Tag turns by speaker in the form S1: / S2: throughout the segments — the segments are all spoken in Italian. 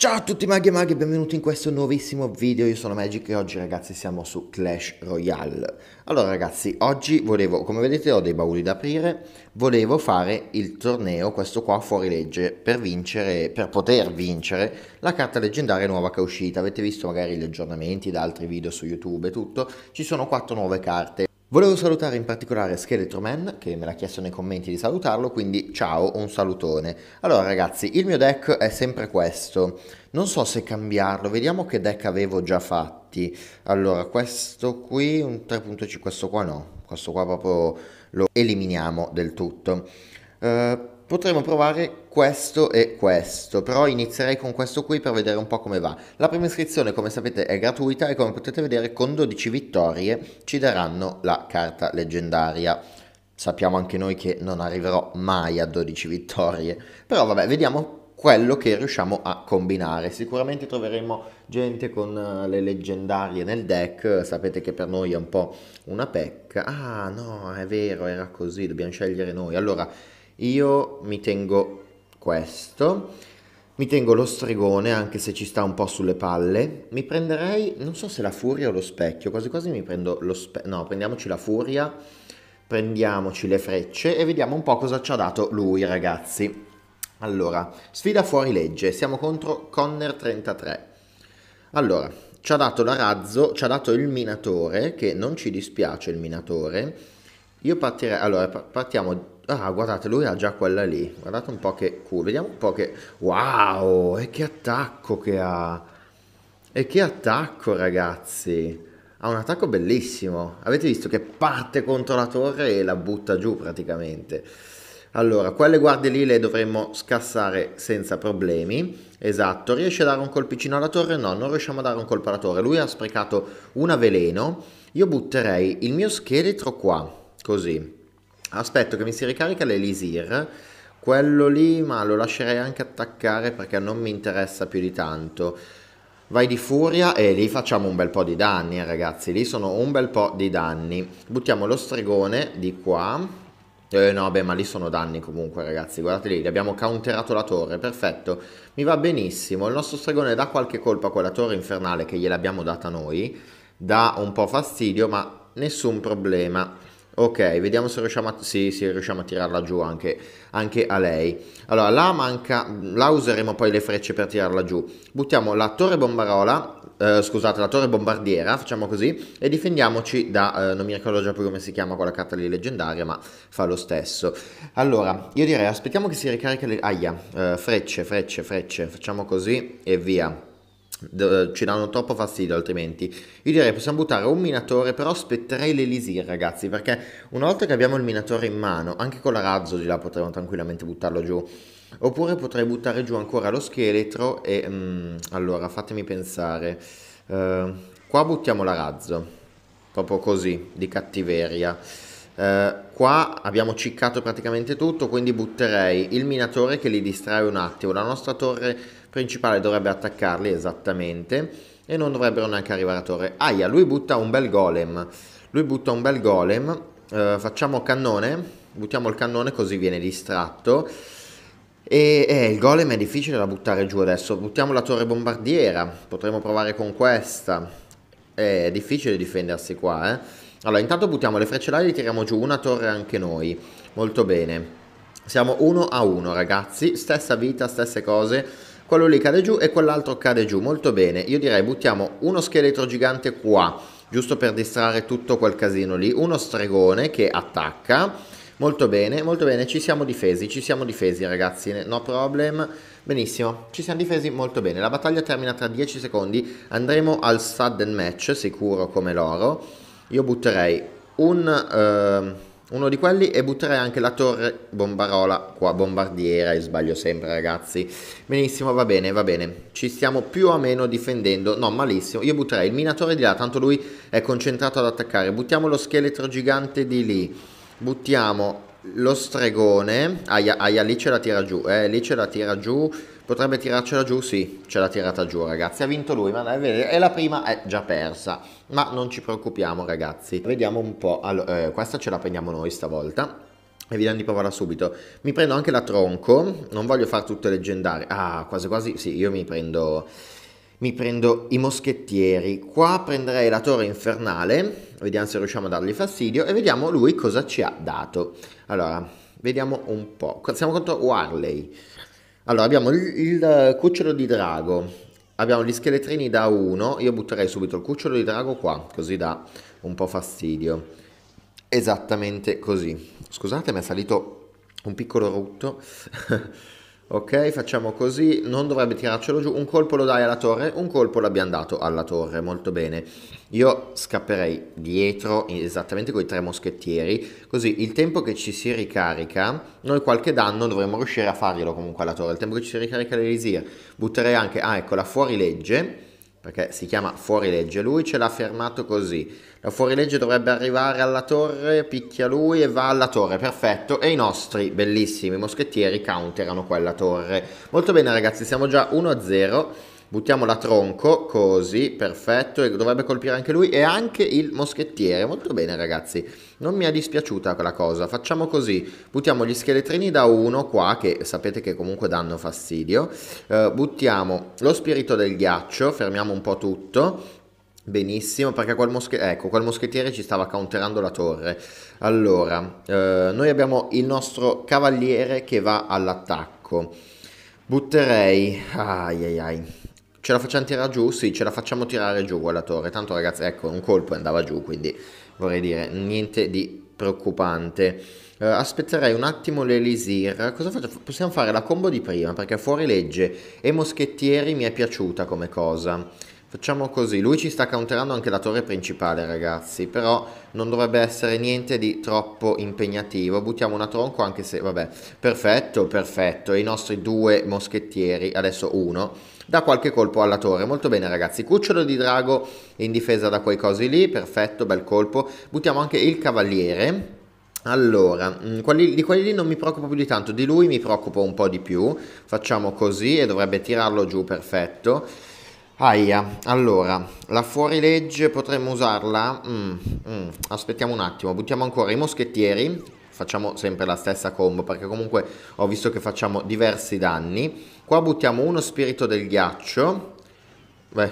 S1: Ciao a tutti maghi e maghi e benvenuti in questo nuovissimo video, io sono Magic e oggi ragazzi siamo su Clash Royale Allora ragazzi, oggi volevo, come vedete ho dei bauli da aprire Volevo fare il torneo, questo qua fuori legge, per vincere, per poter vincere la carta leggendaria nuova che è uscita Avete visto magari gli aggiornamenti da altri video su YouTube e tutto Ci sono quattro nuove carte Volevo salutare in particolare Skeletroman che me l'ha chiesto nei commenti di salutarlo, quindi ciao, un salutone. Allora ragazzi, il mio deck è sempre questo. Non so se cambiarlo, vediamo che deck avevo già fatti. Allora, questo qui, un 3.5, questo qua no. Questo qua proprio lo eliminiamo del tutto. Uh, potremmo provare questo e questo, però inizierei con questo qui per vedere un po' come va. La prima iscrizione, come sapete, è gratuita e come potete vedere con 12 vittorie ci daranno la carta leggendaria. Sappiamo anche noi che non arriverò mai a 12 vittorie, però vabbè, vediamo quello che riusciamo a combinare. Sicuramente troveremo gente con eh, le leggendarie nel deck, sapete che per noi è un po' una pecca. Ah no, è vero, era così, dobbiamo scegliere noi. Allora io mi tengo questo, mi tengo lo stregone anche se ci sta un po' sulle palle, mi prenderei, non so se la furia o lo specchio, quasi quasi mi prendo lo specchio, no prendiamoci la furia, prendiamoci le frecce e vediamo un po' cosa ci ha dato lui ragazzi. Allora, sfida fuori legge, siamo contro Connor 33. Allora, ci ha dato la razzo, ci ha dato il minatore, che non ci dispiace il minatore. Io partirei, allora partiamo Ah, guardate, lui ha già quella lì. Guardate un po' che culo. Vediamo un po' che... Wow! E che attacco che ha! E che attacco, ragazzi! Ha un attacco bellissimo. Avete visto che parte contro la torre e la butta giù praticamente. Allora, quelle guardie lì le dovremmo scassare senza problemi. Esatto, riesce a dare un colpicino alla torre? No, non riusciamo a dare un colpo alla torre. Lui ha sprecato una veleno. Io butterei il mio scheletro qua, così. Aspetto che mi si ricarica l'Elisir. Quello lì, ma lo lascerei anche attaccare perché non mi interessa più di tanto. Vai di furia e lì facciamo un bel po' di danni, eh, ragazzi. Lì sono un bel po' di danni. Buttiamo lo stregone di qua. Eh, no, beh, ma lì sono danni comunque, ragazzi. Guardate lì, abbiamo counterato la torre, perfetto. Mi va benissimo. Il nostro stregone dà qualche colpa a quella torre infernale che gliel'abbiamo data noi. Dà un po' fastidio, ma nessun problema. Ok, vediamo se riusciamo a, sì, sì, riusciamo a tirarla giù anche, anche, a lei. Allora, la manca, la useremo poi le frecce per tirarla giù. Buttiamo la torre bombarola, eh, scusate, la torre bombardiera, facciamo così, e difendiamoci da, eh, non mi ricordo già più come si chiama quella carta lì leggendaria, ma fa lo stesso. Allora, io direi, aspettiamo che si ricarica le, aia, eh, frecce, frecce, frecce, facciamo così e via ci danno troppo fastidio altrimenti io direi possiamo buttare un minatore però aspetterei l'elisir ragazzi perché una volta che abbiamo il minatore in mano anche con la razzo di là potremmo tranquillamente buttarlo giù oppure potrei buttare giù ancora lo scheletro e mm, allora fatemi pensare uh, qua buttiamo la razzo proprio così di cattiveria uh, qua abbiamo ciccato praticamente tutto quindi butterei il minatore che li distrae un attimo la nostra torre principale dovrebbe attaccarli esattamente e non dovrebbero neanche arrivare a torre. Aia, lui butta un bel golem. Lui butta un bel golem. Eh, facciamo cannone. Buttiamo il cannone così viene distratto. E eh, il golem è difficile da buttare giù adesso. Buttiamo la torre bombardiera. Potremmo provare con questa. Eh, è difficile difendersi qua, eh. Allora, intanto buttiamo le frecce là e tiriamo giù una torre anche noi. Molto bene. Siamo 1 a 1, ragazzi. Stessa vita, stesse cose quello lì cade giù e quell'altro cade giù, molto bene, io direi buttiamo uno scheletro gigante qua, giusto per distrarre tutto quel casino lì, uno stregone che attacca, molto bene, molto bene, ci siamo difesi, ci siamo difesi ragazzi, no problem, benissimo, ci siamo difesi molto bene, la battaglia termina tra 10 secondi, andremo al sudden match, sicuro come l'oro, io butterei un... Uh, uno di quelli e butterei anche la torre bombarola qua, bombardiera, e sbaglio sempre ragazzi. Benissimo, va bene, va bene. Ci stiamo più o meno difendendo, no malissimo. Io butterei il minatore di là, tanto lui è concentrato ad attaccare. Buttiamo lo scheletro gigante di lì, buttiamo lo stregone. Aia, aia lì ce la tira giù, eh, lì ce la tira giù. Potrebbe tirarcela giù? Sì, ce l'ha tirata giù ragazzi. Ha vinto lui, ma è vero. E la prima è già persa. Ma non ci preoccupiamo ragazzi. Vediamo un po'. Allora, eh, questa ce la prendiamo noi stavolta. E vediamo di provarla subito. Mi prendo anche la tronco. Non voglio fare tutte leggendarie. Ah, quasi quasi. Sì, io mi prendo... Mi prendo i moschettieri. Qua prenderei la torre infernale. Vediamo se riusciamo a dargli fastidio. E vediamo lui cosa ci ha dato. Allora, vediamo un po'. Siamo contro Warley. Allora, abbiamo il, il eh, cucciolo di drago, abbiamo gli scheletrini da 1, io butterei subito il cucciolo di drago qua, così dà un po' fastidio. Esattamente così. Scusate, mi è salito un piccolo rutto. Ok, facciamo così, non dovrebbe tirarcelo giù, un colpo lo dai alla torre, un colpo l'abbiamo dato alla torre, molto bene. Io scapperei dietro, esattamente con i tre moschettieri, così il tempo che ci si ricarica, noi qualche danno dovremmo riuscire a farglielo comunque alla torre, il tempo che ci si ricarica l'elisir, butterei anche, ah ecco, la fuorilegge, perché si chiama fuorilegge, lui ce l'ha fermato così. La fuorilegge dovrebbe arrivare alla torre, picchia lui e va alla torre, perfetto. E i nostri bellissimi moschettieri counterano quella torre. Molto bene ragazzi, siamo già 1-0 buttiamo la tronco, così, perfetto, e dovrebbe colpire anche lui e anche il moschettiere. Molto bene ragazzi, non mi è dispiaciuta quella cosa. Facciamo così, buttiamo gli scheletrini da uno qua, che sapete che comunque danno fastidio. Uh, buttiamo lo spirito del ghiaccio, fermiamo un po' tutto. Benissimo, perché quel, moschet- ecco, quel moschettiere ci stava counterando la torre. Allora, eh, noi abbiamo il nostro cavaliere che va all'attacco. Butterei... Ai ai ai. Ce la facciamo tirare giù? Sì, ce la facciamo tirare giù quella torre. Tanto ragazzi, ecco, un colpo e andava giù, quindi vorrei dire niente di preoccupante. Uh, aspetterei un attimo l'Elisir. Eh, cosa faccio? Possiamo fare la combo di prima, perché fuori legge e moschettieri mi è piaciuta come cosa. Facciamo così, lui ci sta counterando anche la torre principale ragazzi, però non dovrebbe essere niente di troppo impegnativo, buttiamo una tronco anche se, vabbè, perfetto, perfetto, e i nostri due moschettieri, adesso uno, da qualche colpo alla torre, molto bene ragazzi, cucciolo di drago in difesa da quei cosi lì, perfetto, bel colpo, buttiamo anche il cavaliere, allora, mm, quelli, di quelli lì non mi preoccupo più di tanto, di lui mi preoccupo un po' di più, facciamo così e dovrebbe tirarlo giù, perfetto. Aia, allora, la fuorilegge potremmo usarla? Mm, mm. Aspettiamo un attimo, buttiamo ancora i moschettieri, facciamo sempre la stessa combo perché comunque ho visto che facciamo diversi danni. Qua buttiamo uno spirito del ghiaccio,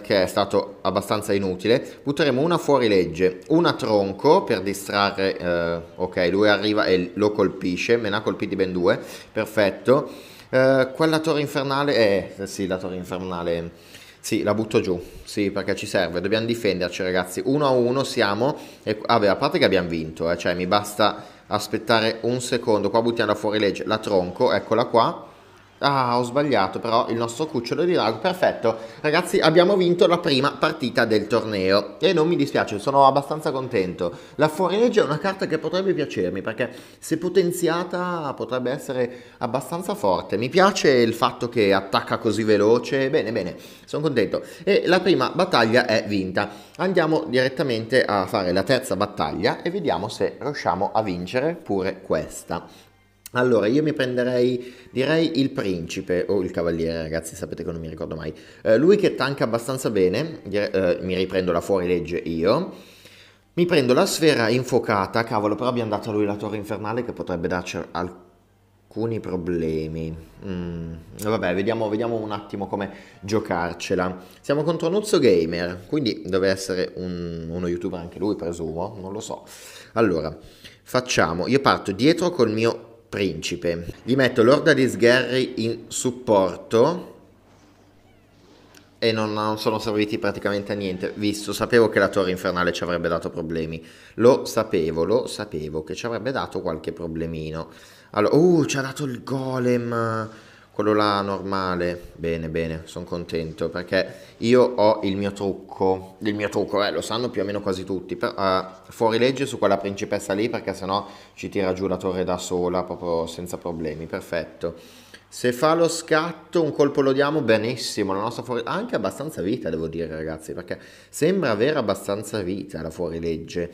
S1: che è stato abbastanza inutile. Butteremo una fuorilegge, una tronco per distrarre... Eh, ok, lui arriva e lo colpisce, me ne ha colpiti ben due, perfetto. Eh, quella torre infernale... Eh, sì, la torre infernale sì, la butto giù, sì, perché ci serve, dobbiamo difenderci ragazzi, 1 a 1 siamo, e, vabbè, a parte che abbiamo vinto, eh, cioè mi basta aspettare un secondo, qua buttiamo da fuori legge la tronco, eccola qua, Ah, ho sbagliato però il nostro cucciolo di lago. Perfetto. Ragazzi, abbiamo vinto la prima partita del torneo. E non mi dispiace, sono abbastanza contento. La fuorilegge è una carta che potrebbe piacermi perché se potenziata potrebbe essere abbastanza forte. Mi piace il fatto che attacca così veloce. Bene, bene, sono contento. E la prima battaglia è vinta. Andiamo direttamente a fare la terza battaglia e vediamo se riusciamo a vincere pure questa. Allora, io mi prenderei, direi il principe o il cavaliere, ragazzi, sapete che non mi ricordo mai. Eh, lui che tanca abbastanza bene, eh, mi riprendo la fuorilegge io. Mi prendo la sfera infuocata, cavolo, però abbiamo dato a lui la torre infernale che potrebbe darci alcuni problemi. Mm, vabbè, vediamo, vediamo, un attimo come giocarcela. Siamo contro Nuzzo Gamer, quindi deve essere un, uno youtuber anche lui, presumo, non lo so. Allora, facciamo, io parto dietro col mio principe. Gli metto l'orda di sgherri in supporto e non, non, sono serviti praticamente a niente, visto, sapevo che la torre infernale ci avrebbe dato problemi, lo sapevo, lo sapevo che ci avrebbe dato qualche problemino. Allora, uh, ci ha dato il golem, quello là normale, bene, bene, sono contento perché io ho il mio trucco, il mio trucco, eh, lo sanno più o meno quasi tutti, però, uh, fuori legge su quella principessa lì perché sennò ci tira giù la torre da sola proprio senza problemi, perfetto. Se fa lo scatto, un colpo lo diamo benissimo, la nostra fuori... anche abbastanza vita devo dire ragazzi, perché sembra avere abbastanza vita la fuori legge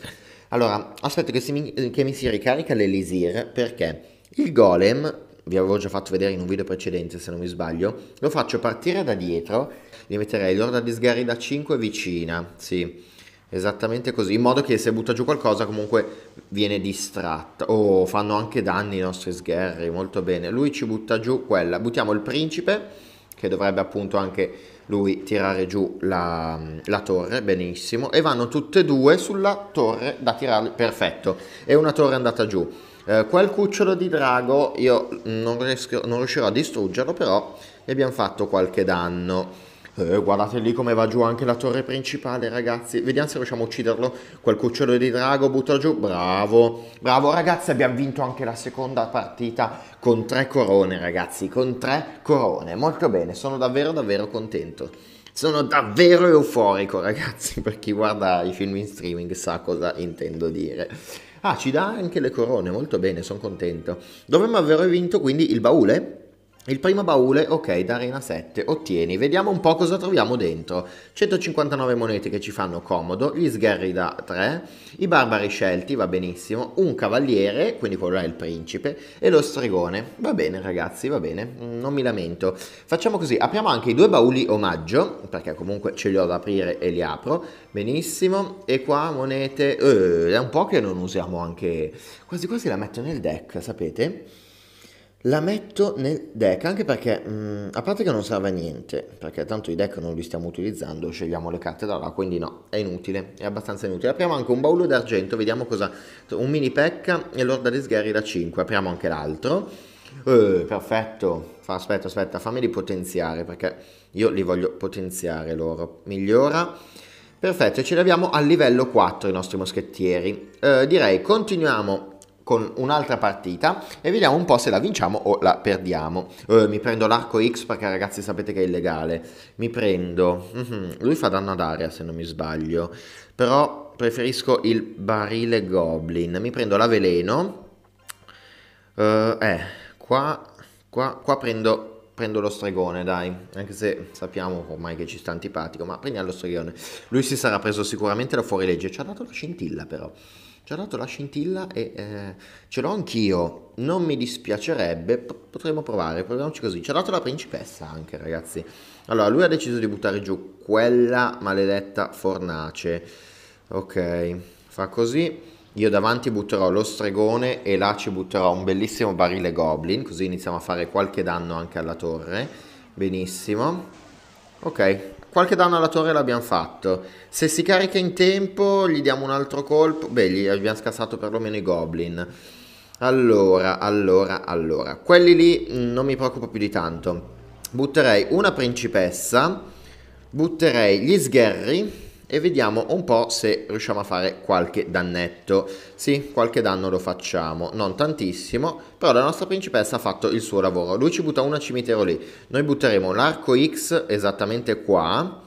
S1: Allora, aspetto che, si mi... che mi si ricarica l'elisir perché il golem vi avevo già fatto vedere in un video precedente se non mi sbaglio, lo faccio partire da dietro, gli metterei l'orda di sgarri da 5 vicina, sì, esattamente così, in modo che se butta giù qualcosa comunque viene distratta, o oh, fanno anche danni i nostri sgherri, molto bene, lui ci butta giù quella, buttiamo il principe, che dovrebbe appunto anche lui tirare giù la, la, torre, benissimo, e vanno tutte e due sulla torre da tirare, perfetto, è una torre andata giù. Eh, quel cucciolo di drago io non, riesco, non riuscirò a distruggerlo, però gli abbiamo fatto qualche danno. Eh, guardate lì come va giù anche la torre principale, ragazzi. Vediamo se riusciamo a ucciderlo. Quel cucciolo di drago, butta giù. Bravo, bravo, ragazzi. Abbiamo vinto anche la seconda partita con tre corone, ragazzi. Con tre corone. Molto bene, sono davvero, davvero contento. Sono davvero euforico, ragazzi. Per chi guarda i film in streaming sa cosa intendo dire. Ah, ci dà anche le corone, molto bene, sono contento. Dovremmo aver vinto quindi il baule? Il primo baule, ok, da Arena 7, ottieni. Vediamo un po' cosa troviamo dentro. 159 monete che ci fanno comodo, gli sgherri da 3, i barbari scelti, va benissimo, un cavaliere, quindi quello là è il principe, e lo stregone. Va bene ragazzi, va bene, mm, non mi lamento. Facciamo così, apriamo anche i due bauli omaggio, perché comunque ce li ho da aprire e li apro. Benissimo, e qua monete... Eh, è un po' che non usiamo anche... Quasi quasi la metto nel deck, sapete? La metto nel deck anche perché, mh, mm, a parte che non serve a niente, perché tanto i deck non li stiamo utilizzando, scegliamo le carte da là, quindi no, è inutile, è abbastanza inutile. Apriamo anche un baule d'argento, vediamo cosa... un mini pecca e l'orda di sgherri da 5, apriamo anche l'altro. Eh, perfetto, aspetta, aspetta, fammeli potenziare perché io li voglio potenziare loro. Migliora. Perfetto, ce li abbiamo al livello 4 i nostri moschettieri. Eh, direi continuiamo con un'altra partita e vediamo un po' se la vinciamo o la perdiamo. Eh, mi prendo l'arco X perché ragazzi sapete che è illegale. Mi prendo... Mm-hmm. Lui fa danno ad aria se non mi sbaglio. Però preferisco il barile Goblin. Mi prendo la veleno. Eh, eh qua, qua, qua prendo prendo lo stregone, dai, anche se sappiamo ormai che ci sta antipatico, ma prendiamo lo stregone. Lui si sarà preso sicuramente la fuorilegge, ci ha dato la scintilla però. Ci ha dato la scintilla e eh, ce l'ho anch'io. Non mi dispiacerebbe, potremmo provare, proviamoci così. Ci ha dato la principessa anche, ragazzi. Allora, lui ha deciso di buttare giù quella maledetta fornace. Ok, fa così. Io davanti butterò lo stregone e là ci butterò un bellissimo barile goblin, così iniziamo a fare qualche danno anche alla torre. Benissimo. Ok, qualche danno alla torre l'abbiamo fatto. Se si carica in tempo, gli diamo un altro colpo. Beh, gli abbiamo scassato perlomeno i goblin. Allora, allora, allora. Quelli lì mm, non mi preoccupo più di tanto. Butterei una principessa. Butterei gli sgherri e vediamo un po' se riusciamo a fare qualche dannetto. Sì, qualche danno lo facciamo, non tantissimo, però la nostra principessa ha fatto il suo lavoro. Lui ci butta una cimitero lì, noi butteremo l'arco X esattamente qua.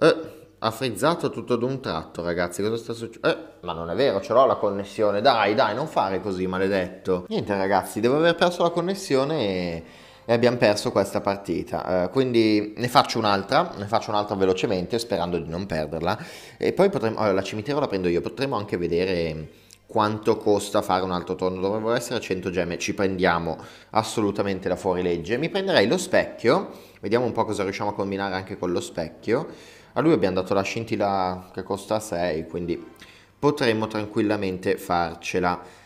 S1: Eh, ha frizzato tutto ad un tratto, ragazzi, cosa sta succedendo? Eh, ma non è vero, ce l'ho la connessione, dai, dai, non fare così, maledetto. Niente, ragazzi, devo aver perso la connessione e e abbiamo perso questa partita. Eh, quindi ne faccio un'altra, ne faccio un'altra velocemente sperando di non perderla. E poi potremmo, allora, la cimitero la prendo io, potremmo anche vedere quanto costa fare un altro turno, dovrebbero essere 100 gemme, ci prendiamo assolutamente la fuorilegge. Mi prenderei lo specchio, vediamo un po' cosa riusciamo a combinare anche con lo specchio. A lui abbiamo dato la scintilla che costa 6, quindi potremmo tranquillamente farcela.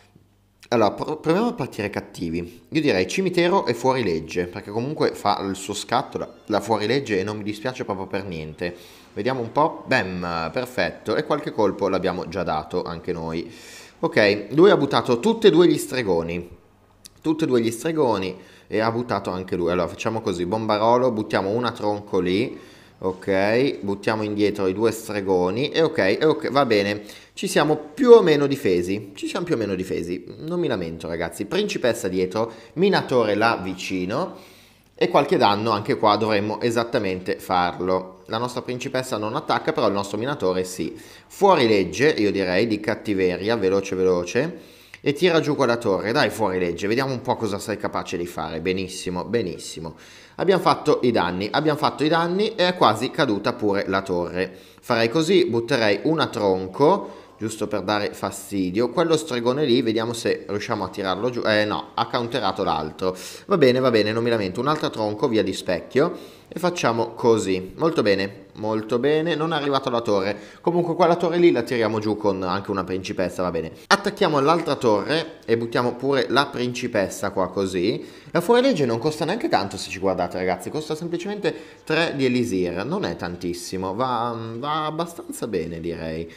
S1: Allora, proviamo a partire cattivi. Io direi cimitero e fuorilegge, perché comunque fa il suo scatto la, da fuorilegge e non mi dispiace proprio per niente. Vediamo un po'. Bam, perfetto. E qualche colpo l'abbiamo già dato anche noi. Ok, lui ha buttato tutti e due gli stregoni. Tutti e due gli stregoni e ha buttato anche lui. Allora, facciamo così, bombarolo, buttiamo una tronco lì. Ok, buttiamo indietro i due stregoni e ok, e ok, va bene ci siamo più o meno difesi, ci siamo più o meno difesi, non mi lamento ragazzi, principessa dietro, minatore là vicino e qualche danno anche qua dovremmo esattamente farlo. La nostra principessa non attacca, però il nostro minatore sì. Fuori legge, io direi, di cattiveria, veloce veloce, e tira giù quella torre, dai fuori legge, vediamo un po' cosa sei capace di fare, benissimo, benissimo. Abbiamo fatto i danni, abbiamo fatto i danni e è quasi caduta pure la torre. Farei così, butterei una tronco, giusto per dare fastidio. Quello stregone lì, vediamo se riusciamo a tirarlo giù. Eh no, ha counterato l'altro. Va bene, va bene, non mi lamento. Un altro tronco, via di specchio. E facciamo così. Molto bene, molto bene. Non è arrivata la torre. Comunque quella torre lì la tiriamo giù con anche una principessa, va bene. Attacchiamo l'altra torre e buttiamo pure la principessa qua così. La fuorilegge non costa neanche tanto se ci guardate ragazzi. Costa semplicemente 3 di elisir. Non è tantissimo, va, va abbastanza bene direi.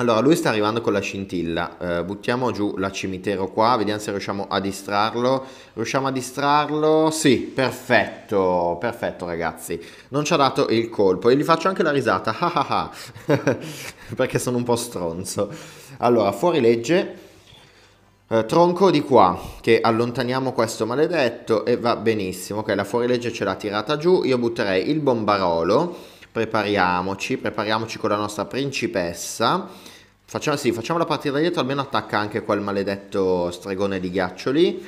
S1: Allora, lui sta arrivando con la scintilla, eh, buttiamo giù la cimitero qua, vediamo se riusciamo a distrarlo. Riusciamo a distrarlo? Sì, perfetto, perfetto ragazzi. Non ci ha dato il colpo e gli faccio anche la risata, ah, ah, ah. perché sono un po' stronzo. Allora, fuori legge, eh, tronco di qua, che allontaniamo questo maledetto e va benissimo. Ok, la fuorilegge ce l'ha tirata giù, io butterei il bombarolo. Prepariamoci, prepariamoci con la nostra principessa Facciamo, sì, facciamo la partita da dietro, almeno attacca anche quel maledetto stregone di ghiaccio lì.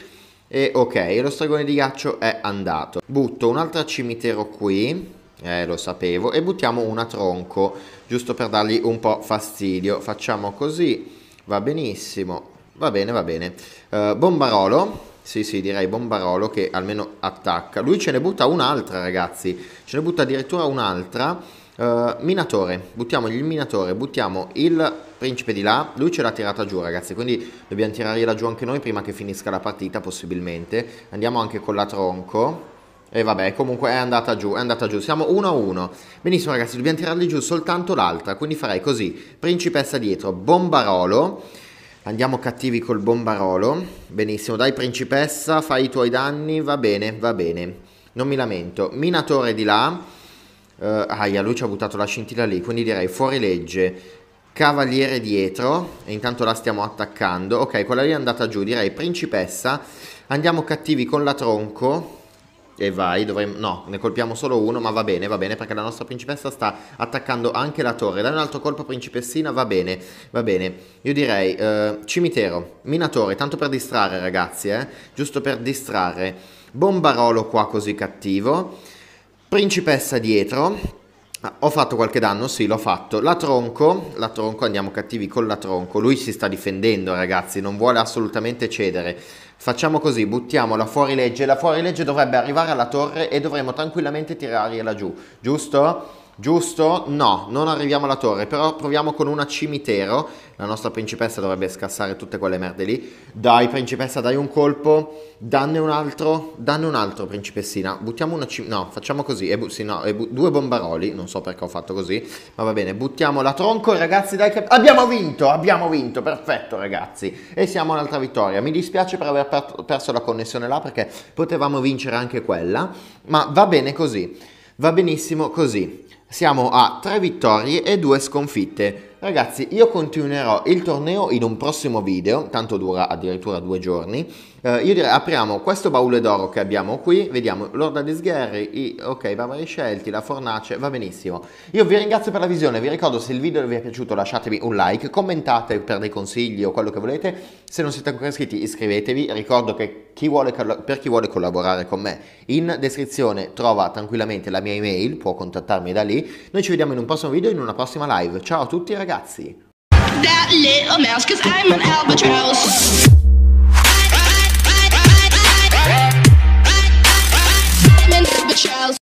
S1: E ok, lo stregone di ghiaccio è andato. Butto un'altra cimitero qui, eh lo sapevo, e buttiamo una tronco, giusto per dargli un po' fastidio. Facciamo così, va benissimo, va bene, va bene. Uh, bombarolo, sì, sì, direi Bombarolo che almeno attacca. Lui ce ne butta un'altra, ragazzi. Ce ne butta addirittura un'altra. Uh, minatore, buttiamo il minatore, buttiamo il principe di là, lui ce l'ha tirata giù ragazzi, quindi dobbiamo tirargliela giù anche noi prima che finisca la partita possibilmente. Andiamo anche con la tronco. E vabbè, comunque è andata giù, è andata giù. Siamo 1 a 1. Benissimo ragazzi, dobbiamo tirargli giù soltanto l'altra, quindi farei così. Principessa dietro, bombarolo. Andiamo cattivi col bombarolo. Benissimo, dai principessa, fai i tuoi danni, va bene, va bene. Non mi lamento. Minatore di là eh, aia lui ci ha buttato la scintilla lì quindi direi fuori legge cavaliere dietro e intanto la stiamo attaccando ok quella lì è andata giù direi principessa andiamo cattivi con la tronco e vai, dovremmo... No, ne colpiamo solo uno, ma va bene, va bene, perché la nostra principessa sta attaccando anche la torre. Dai un altro colpo, principessina, va bene, va bene. Io direi, eh, cimitero, minatore, tanto per distrarre, ragazzi, eh. Giusto per distrarre. Bombarolo qua così cattivo principessa dietro. Ah, ho fatto qualche danno, sì, l'ho fatto. La tronco, la tronco, andiamo cattivi con la tronco. Lui si sta difendendo, ragazzi, non vuole assolutamente cedere. Facciamo così, buttiamo la fuorilegge. La fuorilegge dovrebbe arrivare alla torre e dovremo tranquillamente tirargliela giù, giusto? Giusto? No, non arriviamo alla torre, però proviamo con una cimitero. La nostra principessa dovrebbe scassare tutte quelle merde lì. Dai, principessa, dai un colpo. Danne un altro. Danne un altro, principessina. Buttiamo una cimitero. No, facciamo così. E sì, no, e due bombaroli. Non so perché ho fatto così. Ma va bene, buttiamo la tronco, ragazzi. Dai, che... abbiamo vinto! Abbiamo vinto! Perfetto, ragazzi. E siamo un'altra vittoria. Mi dispiace per aver per perso la connessione là perché potevamo vincere anche quella. Ma va bene così. Va benissimo così. Siamo a 3 vittorie e 2 sconfitte, Ragazzi, io continuerò il torneo in un prossimo video, tanto dura addirittura due giorni. Eh, io direi apriamo questo baule d'oro che abbiamo qui, vediamo l'Orda di Sgherri, i, ok, Barbari Scelti, la Fornace, va benissimo. Io vi ringrazio per la visione, vi ricordo se il video vi è piaciuto lasciatevi un like, commentate per dei consigli o quello che volete, se non siete ancora iscritti iscrivetevi, ricordo che chi vuole, per chi vuole collaborare con me in descrizione trova tranquillamente la mia email, può contattarmi da lì. Noi ci vediamo in un prossimo video, in una prossima live. Ciao a tutti ragazzi! ragazzi. That little mouse, cause I'm an albatross. I'm an albatross.